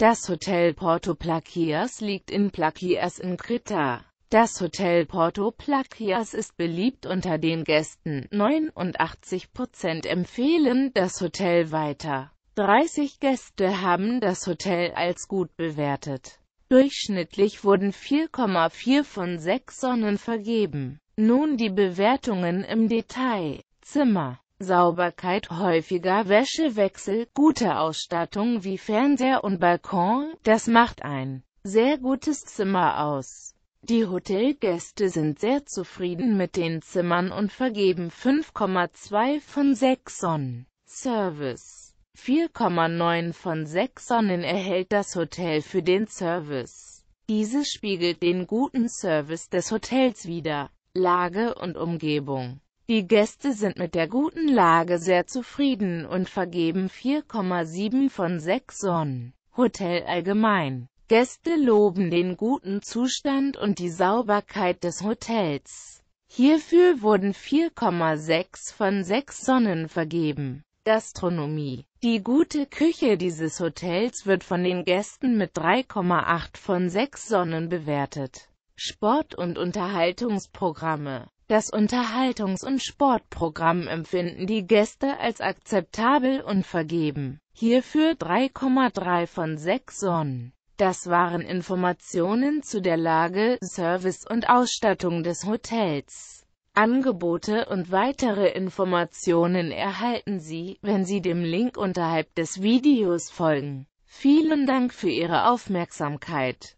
Das Hotel Porto Plaquias liegt in Plaquias in Krita. Das Hotel Porto Plaquias ist beliebt unter den Gästen. 89% empfehlen das Hotel weiter. 30 Gäste haben das Hotel als gut bewertet. Durchschnittlich wurden 4,4 von 6 Sonnen vergeben. Nun die Bewertungen im Detail. Zimmer Sauberkeit, häufiger Wäschewechsel, gute Ausstattung wie Fernseher und Balkon, das macht ein sehr gutes Zimmer aus. Die Hotelgäste sind sehr zufrieden mit den Zimmern und vergeben 5,2 von 6 Sonnen. Service 4,9 von 6 Sonnen erhält das Hotel für den Service. Dieses spiegelt den guten Service des Hotels wider. Lage und Umgebung die Gäste sind mit der guten Lage sehr zufrieden und vergeben 4,7 von 6 Sonnen. Hotel allgemein. Gäste loben den guten Zustand und die Sauberkeit des Hotels. Hierfür wurden 4,6 von 6 Sonnen vergeben. Gastronomie. Die gute Küche dieses Hotels wird von den Gästen mit 3,8 von 6 Sonnen bewertet. Sport- und Unterhaltungsprogramme das Unterhaltungs- und Sportprogramm empfinden die Gäste als akzeptabel und vergeben hierfür 3,3 von 6 Sonnen. Das waren Informationen zu der Lage, Service und Ausstattung des Hotels. Angebote und weitere Informationen erhalten Sie, wenn Sie dem Link unterhalb des Videos folgen. Vielen Dank für Ihre Aufmerksamkeit.